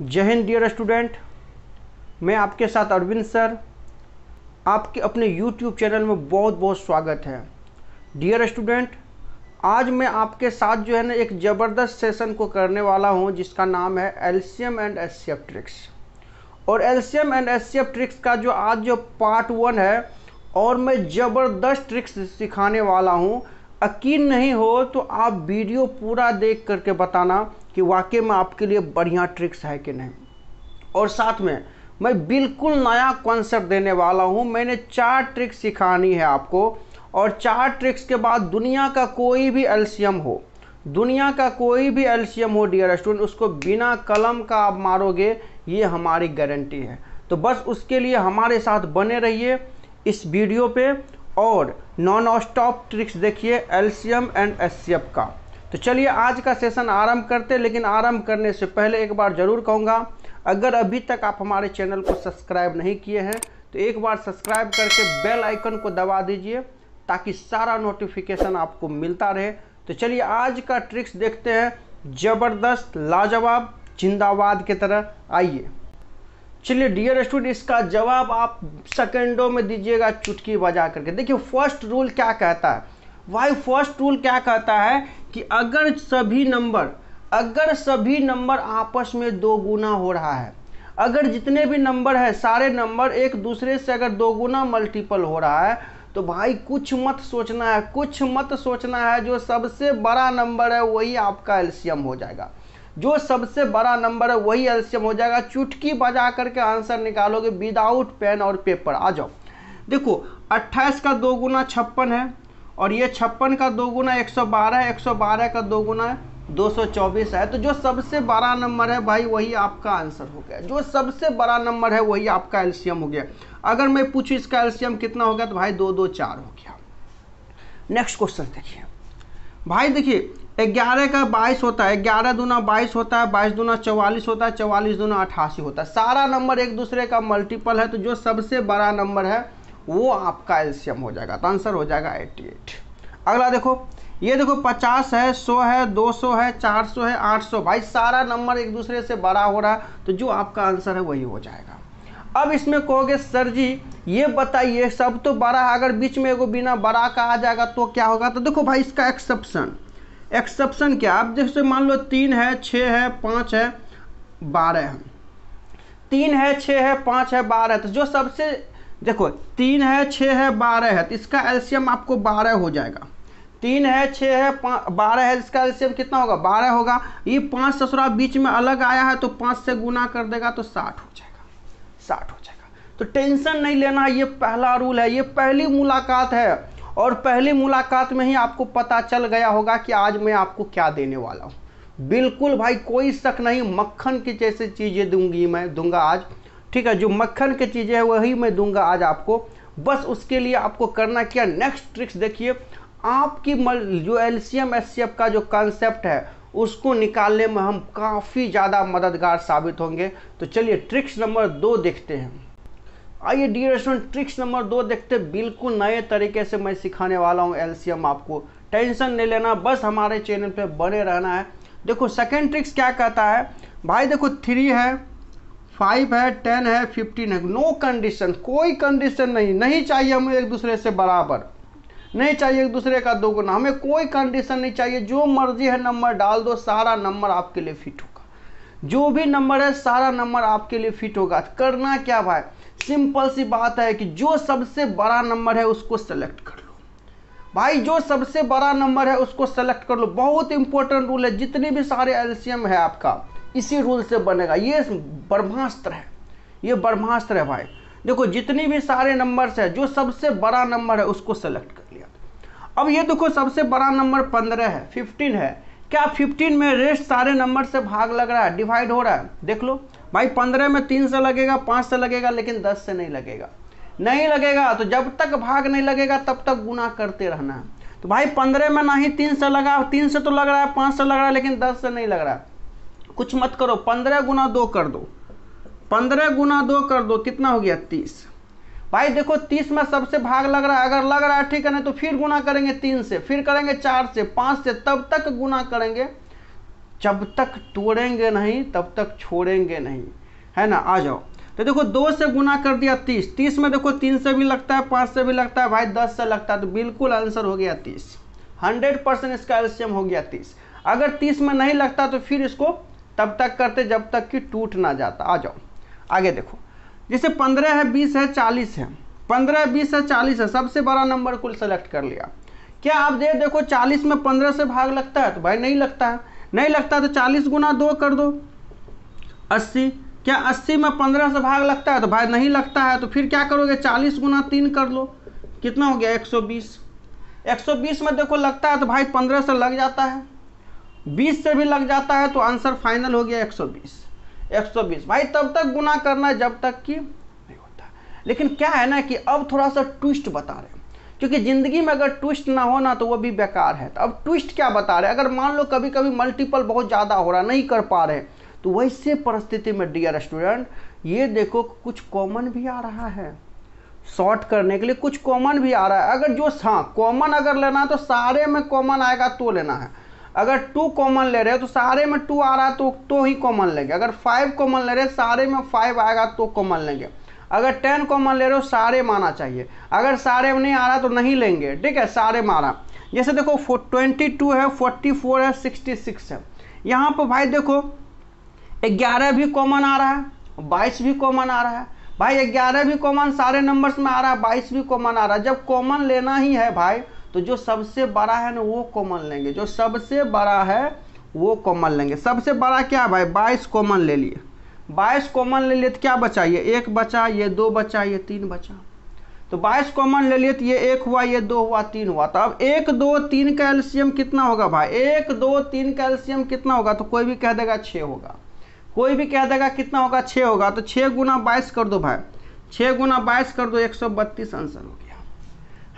जय Hind dear student मैं आपके साथ अरविंद सर आपके अपने यूट्यूब चैनल में बहुत बहुत स्वागत है डियर स्टूडेंट आज मैं आपके साथ जो है ना एक ज़बरदस्त सेशन को करने वाला हूं जिसका नाम है एल्शियम एंड एस ट्रिक्स और एल्शियम एंड एस ट्रिक्स का जो आज जो पार्ट वन है और मैं ज़बरदस्त ट्रिक्स सिखाने वाला हूँ यकीन नहीं हो तो आप वीडियो पूरा देख करके बताना कि वाकई में आपके लिए बढ़िया ट्रिक्स है कि नहीं और साथ में मैं बिल्कुल नया कॉन्सेप्ट देने वाला हूँ मैंने चार ट्रिक्स सिखानी है आपको और चार ट्रिक्स के बाद दुनिया का कोई भी एल्शियम हो दुनिया का कोई भी एल्शियम हो डियर स्टूडेंट उसको बिना कलम का आप मारोगे ये हमारी गारंटी है तो बस उसके लिए हमारे साथ बने रहिए इस वीडियो पे और नॉन स्टॉप ट्रिक्स देखिए एल्शियम एंड एस का तो चलिए आज का सेशन आरंभ करते लेकिन आरंभ करने से पहले एक बार ज़रूर कहूँगा अगर अभी तक आप हमारे चैनल को सब्सक्राइब नहीं किए हैं तो एक बार सब्सक्राइब करके बेल आइकन को दबा दीजिए ताकि सारा नोटिफिकेशन आपको मिलता रहे तो चलिए आज का ट्रिक्स देखते हैं ज़बरदस्त लाजवाब जिंदाबाद की तरह आइए चलिए डियर स्टूडेंट इसका जवाब आप सेकेंडों में दीजिएगा चुटकी बजा करके देखिए फर्स्ट रूल क्या कहता है वाई फर्स्ट रूल क्या कहता है कि अगर सभी नंबर अगर सभी नंबर आपस में दो गुना हो रहा है अगर जितने भी नंबर है सारे नंबर एक दूसरे से अगर दो गुना मल्टीपल हो रहा है तो भाई कुछ मत सोचना है कुछ मत सोचना है जो सबसे बड़ा नंबर है वही आपका एल्शियम हो जाएगा जो सबसे बड़ा नंबर है वही एल्शियम हो जाएगा चुटकी बजा करके आंसर निकालोगे विदाउट पेन और पेपर आ जाओ देखो 28 का दो गुना छप्पन है और ये छप्पन का दो गुना एक सौ बारह एक सौ बारह का दो गुना दो सौ चौबीस है तो जो सबसे बड़ा नंबर है भाई वही आपका आंसर हो गया जो सबसे बड़ा नंबर है वही आपका एल्शियम हो गया अगर मैं पूछूँ इसका एल्शियम कितना हो गया तो भाई दो दो चार हो गया नेक्स्ट क्वेश्चन देखिए भाई देखिए ग्यारह का बाईस होता है ग्यारह दूना बाईस होता है बाईस दूना चौवालीस होता है चौवालीस दूना अठासी होता है सारा नंबर एक दूसरे का मल्टीपल है तो जो सबसे बड़ा नंबर है वो आपका एल्शियम हो जाएगा तो आंसर हो जाएगा एट्टी एट अगला देखो ये देखो पचास है सौ है दो सौ है चार सौ है आठ सौ भाई सारा नंबर एक दूसरे से बड़ा हो रहा है तो जो आपका आंसर है वही हो जाएगा अब इसमें कहोगे सर जी ये बताइए सब तो बड़ा है अगर बीच में एगो बिना बड़ा का आ जाएगा तो क्या होगा तो देखो भाई इसका एक्सेप्शन एक्सेप्शन क्या आप जैसे मान लो तीन है छः है पाँच है बारह है तीन है छः है पाँच है बारह है तो जो सबसे देखो तीन है छः है बारह है तो इसका एल्शियम आपको बारह हो जाएगा तीन है छः है बारह है तो इसका एल्शियम कितना होगा बारह होगा ये पाँच ससुराल बीच में अलग आया है तो पाँच से गुना कर देगा तो साठ हो जाएगा साठ हो जाएगा तो टेंशन नहीं लेना ये पहला रूल है ये पहली मुलाकात है और पहली मुलाकात में ही आपको पता चल गया होगा कि आज मैं आपको क्या देने वाला हूँ बिल्कुल भाई कोई शक नहीं मक्खन की जैसे चीज़ें दूंगी मैं दूंगा आज ठीक है जो मक्खन की चीज़ें हैं वही मैं दूंगा आज आपको बस उसके लिए आपको करना क्या नेक्स्ट ट्रिक्स देखिए आपकी मल जो L C M S C F का जो कंसेप्ट है उसको निकालने में हम काफ़ी ज़्यादा मददगार साबित होंगे तो चलिए ट्रिक्स नंबर दो देखते हैं आइए डी रेस्टोरेंट ट्रिक्स नंबर दो देखते बिल्कुल नए तरीके से मैं सिखाने वाला हूँ एलसीएम आपको टेंशन नहीं लेना बस हमारे चैनल पे बने रहना है देखो सेकेंड ट्रिक्स क्या कहता है भाई देखो थ्री है फाइव है टेन है फिफ्टीन है नो कंडीशन कोई कंडीशन नहीं नहीं चाहिए हमें एक दूसरे से बराबर नहीं चाहिए एक दूसरे का दो गुना हमें कोई कंडीशन नहीं चाहिए जो मर्जी है नंबर डाल दो सारा नंबर आपके लिए फिट होगा जो भी नंबर है सारा नंबर आपके लिए फिट होगा करना क्या भाई सिंपल सी बात है कि जो सबसे बड़ा नंबर है उसको सेलेक्ट कर लो भाई जो सबसे बड़ा नंबर है उसको सेलेक्ट कर लो बहुत इंपॉर्टेंट रूल है जितने भी सारे एल्शियम है आपका इसी रूल से बनेगा ये ब्रह्मास्त्र है ये ब्रह्मास्त्र है भाई देखो जितने भी सारे नंबर्स है जो सबसे बड़ा नंबर है उसको सेलेक्ट कर लिया अब ये देखो सबसे बड़ा नंबर पंद्रह है फिफ्टीन है क्या 15 में रेस्ट सारे नंबर से भाग लग रहा है डिवाइड हो रहा है देख लो भाई 15 में तीन से लगेगा पाँच से लगेगा लेकिन दस से नहीं लगेगा नहीं लगेगा तो जब तक भाग नहीं लगेगा तब तक गुना करते रहना है तो भाई पंद्रह में ना ही तीन से लगा तीन से तो लग रहा है पाँच से लग रहा है लेकिन दस से नहीं लग रहा है कुछ मत करो पंद्रह गुना दो कर दो पंद्रह गुना दो कर दो कितना हो गया तीस भाई देखो तीस में सबसे भाग लग रहा है अगर लग रहा है ठीक है ना तो फिर गुना करेंगे तीन से फिर करेंगे चार से पाँच से तब तक गुना करेंगे जब तक तोड़ेंगे नहीं तब तक छोड़ेंगे नहीं है ना आ जाओ तो देखो दो से गुना कर दिया तीस तीस में देखो तीन से भी लगता है पाँच से भी लगता है भाई दस से लगता है तो बिल्कुल आंसर हो गया तीस हंड्रेड परसेंट इसका एल्शियम हो गया तीस अगर तीस में नहीं लगता तो फिर इसको तब तक करते जब तक कि टूट ना जाता आ जाओ आगे देखो जैसे पंद्रह है बीस है चालीस है पंद्रह बीस है चालीस है सबसे बड़ा नंबर कुल सेलेक्ट कर लिया क्या आप दे देखो चालीस में पंद्रह से भाग लगता है तो भाई नहीं लगता है नहीं लगता तो चालीस गुना दो कर दो अस्सी क्या अस्सी में पंद्रह से भाग लगता है तो भाई नहीं लगता है तो फिर क्या करोगे चालीस गुना तीन कर लो कितना हो गया एक सौ बीस एक सौ बीस में देखो लगता है तो भाई पंद्रह से लग जाता है बीस से भी लग जाता है तो आंसर फाइनल हो गया एक सौ बीस 120 भाई तब तक गुना करना है जब तक कि नहीं होता लेकिन क्या है ना कि अब थोड़ा सा ट्विस्ट बता रहे हैं क्योंकि ज़िंदगी में अगर ट्विस्ट ना हो ना तो वो भी बेकार है तो अब ट्विस्ट क्या बता रहे हैं अगर मान लो कभी कभी मल्टीपल बहुत ज़्यादा हो रहा नहीं कर पा रहे तो वैसे परिस्थिति में डियर स्टूडेंट ये देखो कुछ कॉमन भी आ रहा है शॉर्ट करने के लिए कुछ कॉमन भी आ रहा है अगर जो हाँ कॉमन अगर लेना है तो सारे में कॉमन आएगा तो लेना है अगर टू कॉमन ले रहे हो तो सारे में टू आ रहा है तो तो ही कॉमन लेंगे अगर फाइव कॉमन ले रहे हो सारे में फाइव आएगा तो कॉमन लेंगे अगर टेन कॉमन ले रहे हो सारे में आना चाहिए अगर सारे में नहीं आ रहा तो नहीं लेंगे ठीक है सारे में आ रहा जैसे देखो ट्वेंटी टू है फोर्टी फोर है सिक्सटी सिक्स है यहाँ पर भाई देखो ग्यारह भी कॉमन आ रहा है बाईस भी कॉमन आ रहा है भाई ग्यारह भी कॉमन सारे नंबर्स में आ रहा है बाईस भी कॉमन आ रहा है जब कॉमन लेना ही है भाई तो जो सबसे बड़ा है ना वो कॉमन लेंगे जो सबसे बड़ा है वो कॉमन लेंगे सबसे बड़ा क्या भाई बाईस कॉमन ले लिए बाईस कॉमन ले लिए तो क्या बचा ये एक बचा ये दो बचा ये तीन बचा तो बाईस कॉमन ले लिए तो ये एक हुआ ये दो हुआ तीन हुआ तो अब एक दो तीन का एल्शियम कितना होगा भाई एक दो तीन का एल्शियम कितना होगा तो कोई भी कह देगा छः होगा कोई भी कह देगा कितना होगा छः होगा तो छः गुना बाईस कर दो भाई छः गुना बाईस कर दो एक सौ बत्तीस आंसर हो गया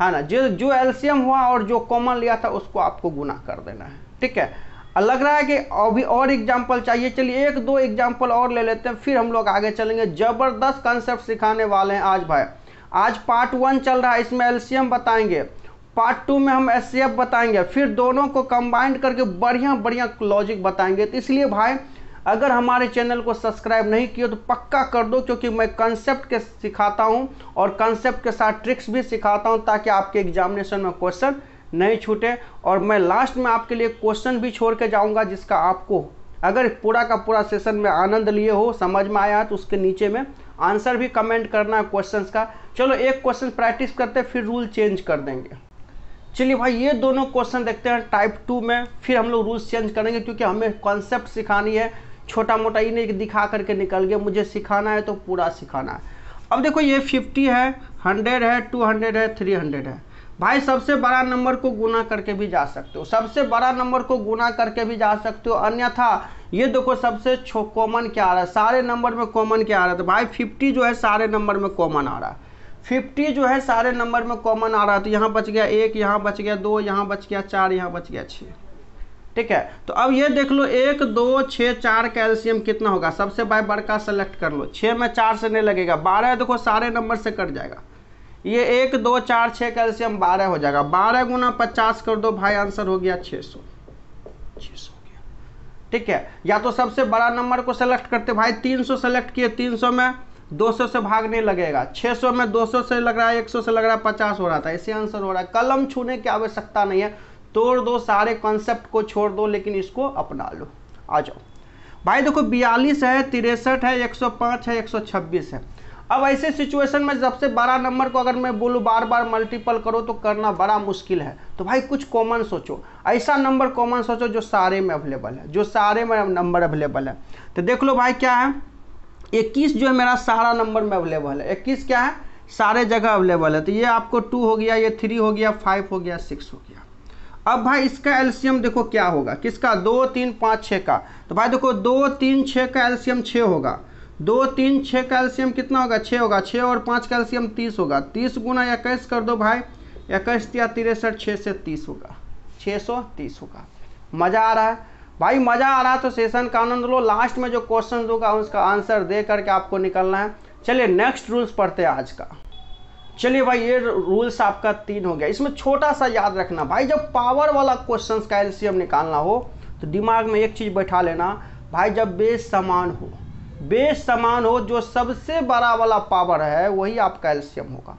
है हाँ ना जो जो एल्सियम हुआ और जो कॉमन लिया था उसको आपको गुना कर देना है ठीक है लग रहा है कि अभी और एग्जाम्पल चाहिए चलिए एक दो एग्जाम्पल और ले लेते हैं फिर हम लोग आगे चलेंगे जबरदस्त कंसेप्ट सिखाने वाले हैं आज भाई आज पार्ट वन चल रहा है इसमें एल्शियम बताएंगे पार्ट टू में हम एस बताएंगे फिर दोनों को कंबाइंड करके बढ़िया बढ़िया लॉजिक बताएंगे तो इसलिए भाई अगर हमारे चैनल को सब्सक्राइब नहीं किया तो पक्का कर दो क्योंकि मैं कंसेप्ट के सिखाता हूँ और कंसेप्ट के साथ ट्रिक्स भी सिखाता हूँ ताकि आपके एग्जामिनेशन में क्वेश्चन नहीं छूटे और मैं लास्ट में आपके लिए क्वेश्चन भी छोड़ के जाऊँगा जिसका आपको अगर पूरा का पूरा सेशन में आनंद लिए हो समझ में आया तो उसके नीचे में आंसर भी कमेंट करना है क्वेश्चन का चलो एक क्वेश्चन प्रैक्टिस करते फिर रूल चेंज कर देंगे चलिए भाई ये दोनों क्वेश्चन देखते हैं टाइप टू में फिर हम लोग रूल्स चेंज करेंगे क्योंकि हमें कॉन्सेप्ट सिखानी है छोटा मोटा ये नहीं दिखा करके निकल गया मुझे सिखाना है तो पूरा सिखाना है अब देखो ये फिफ्टी है हंड्रेड है टू हंड्रेड है थ्री हंड्रेड है भाई सबसे बड़ा नंबर को गुना करके भी जा सकते हो सबसे बड़ा नंबर को गुना करके भी जा सकते हो अन्यथा ये देखो सबसे छो कॉमन क्या आ रहा है सारे नंबर में कॉमन क्या आ रहा है तो भाई फिफ्टी जो है सारे नंबर में कॉमन आ रहा है फिफ्टी जो है सारे नंबर में कॉमन आ रहा है तो यहाँ बच गया एक यहाँ बच गया दो यहाँ बच गया चार यहाँ बच गया छः ठीक है तो अब ये देख लो एक दो छः चार कैल्शियम कितना होगा सबसे बाय बड़का सेलेक्ट कर लो छः में चार से नहीं लगेगा बारह देखो सारे नंबर से कट जाएगा ये एक दो चार छः कैल्शियम बारह हो जाएगा बारह गुना पचास कर दो भाई आंसर हो गया छः सौ ठीक है या तो सबसे बड़ा नंबर को सेलेक्ट करते भाई सौ सेलेक्ट किए सौ में सौ से भाग नहीं लगेगा सौ में सौ से लग रहा है सौ से लग रहा है पचास हो रहा था इसी आंसर हो रहा है कलम छूने की आवश्यकता नहीं है तोड़ दो सारे कॉन्सेप्ट को छोड़ दो लेकिन इसको अपना लो आ जाओ भाई देखो बयालीस है तिरसठ है 105 है 126 है अब ऐसे सिचुएशन में सबसे बड़ा नंबर को अगर मैं बोलूँ बार बार मल्टीपल करो तो करना बड़ा मुश्किल है तो भाई कुछ कॉमन सोचो ऐसा नंबर कॉमन सोचो जो सारे में अवेलेबल है जो सारे में नंबर अवेलेबल है तो देख लो भाई क्या है इक्कीस जो है मेरा सारा नंबर में अवेलेबल है इक्कीस क्या है सारे जगह अवेलेबल है तो ये आपको टू हो गया ये थ्री हो गया फाइव हो गया सिक्स हो गया अब भाई इसका एल्शियम देखो क्या होगा किसका दो तीन पाँच छः का तो भाई देखो दो तीन छः का एल्शियम छः होगा दो तीन छः का एल्शियम कितना होगा छः होगा छः और पाँच का एल्शियम तीस होगा तीस गुना इक्कीस कर दो भाई इक्कीस या तिरसठ छः से तीस होगा छः सौ तीस होगा मज़ा आ रहा है भाई मज़ा आ रहा है तो सेशन का आनंद लो लास्ट में जो क्वेश्चन होगा उसका आंसर दे करके आपको निकलना है चलिए नेक्स्ट रूल्स पढ़ते हैं आज का चलिए भाई ये रूल्स आपका तीन हो गया इसमें छोटा सा याद रखना भाई जब पावर वाला क्वेश्चन का एलसीएम निकालना हो तो दिमाग में एक चीज़ बैठा लेना भाई जब बेस समान हो बेस समान हो जो सबसे बड़ा वाला पावर है वही आपका एलसीएम होगा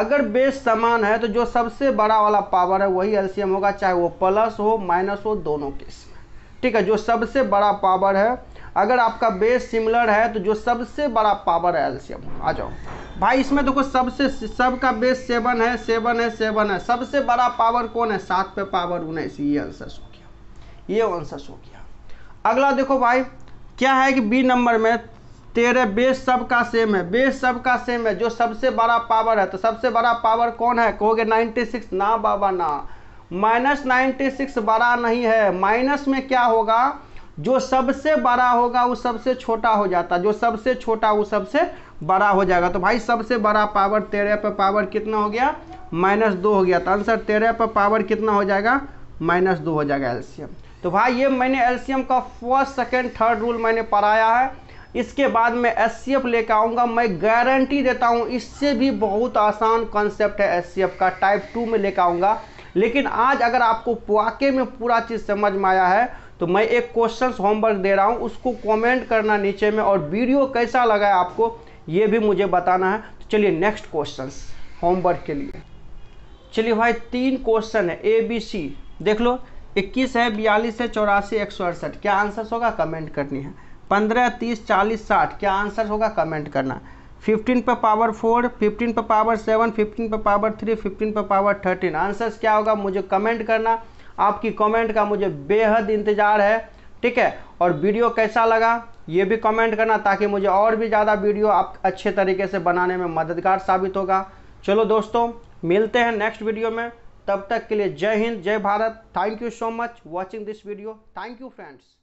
अगर बेस समान है तो जो सबसे बड़ा वाला पावर है वही एलसीएम होगा चाहे वो प्लस हो माइनस हो दोनों केस में ठीक है जो सबसे बड़ा पावर है अगर आपका बेस सिमिलर है तो जो सबसे बड़ा पावर है एल्शियम आ जाओ भाई इसमें देखो तो सबसे सबका बेस सेवन है सेवन है सेवन है सबसे बड़ा पावर कौन है सात पे पावर उन्नीस ये आंसर हो गया ये आंसर हो गया अगला देखो भाई क्या है कि बी नंबर में तेरे बेस सब का सेम है बेस सब का सेम है जो सबसे बड़ा पावर है तो सबसे बड़ा पावर कौन है कहोगे सिक्स ना बाबा ना माइनस नाइन्टी सिक्स बड़ा नहीं है माइनस में क्या होगा जो सबसे बड़ा होगा वो सबसे छोटा हो जाता जो सबसे छोटा वो सबसे बड़ा हो जाएगा तो भाई सबसे बड़ा पावर तेरह पर पावर कितना हो गया माइनस दो हो गया तो आंसर तेरह पर पावर कितना हो जाएगा माइनस दो हो जाएगा एल्शियम तो भाई ये मैंने एल्शियम का फर्स्ट सेकेंड थर्ड रूल मैंने पढ़ाया है इसके बाद मैं एस सी एफ लेकर आऊँगा मैं गारंटी देता हूँ इससे भी बहुत आसान कॉन्सेप्ट है एस सी एफ का टाइप टू में लेकर आऊँगा लेकिन आज अगर आपको पुआके में पूरा चीज़ समझ में आया है तो मैं एक क्वेश्चन होमवर्क दे रहा हूँ उसको कॉमेंट करना नीचे में और वीडियो कैसा लगा आपको ये भी मुझे बताना है तो चलिए नेक्स्ट क्वेश्चन होमवर्क के लिए चलिए भाई तीन क्वेश्चन है ए बी सी देख लो इक्कीस है बयालीस है चौरासी एक सौ अड़सठ क्या आंसर होगा कमेंट करनी है पंद्रह तीस चालीस साठ क्या आंसर होगा कमेंट करना फिफ्टीन पर पावर फोर फिफ्टीन पर पावर सेवन फिफ्टीन पर पावर थ्री फिफ्टीन पर पावर थर्टीन आंसर्स क्या होगा मुझे कमेंट करना आपकी कमेंट का मुझे बेहद इंतज़ार है ठीक है और वीडियो कैसा लगा ये भी कमेंट करना ताकि मुझे और भी ज़्यादा वीडियो आप अच्छे तरीके से बनाने में मददगार साबित होगा चलो दोस्तों मिलते हैं नेक्स्ट वीडियो में तब तक के लिए जय हिंद जय Bharat thank you so much watching this video thank you friends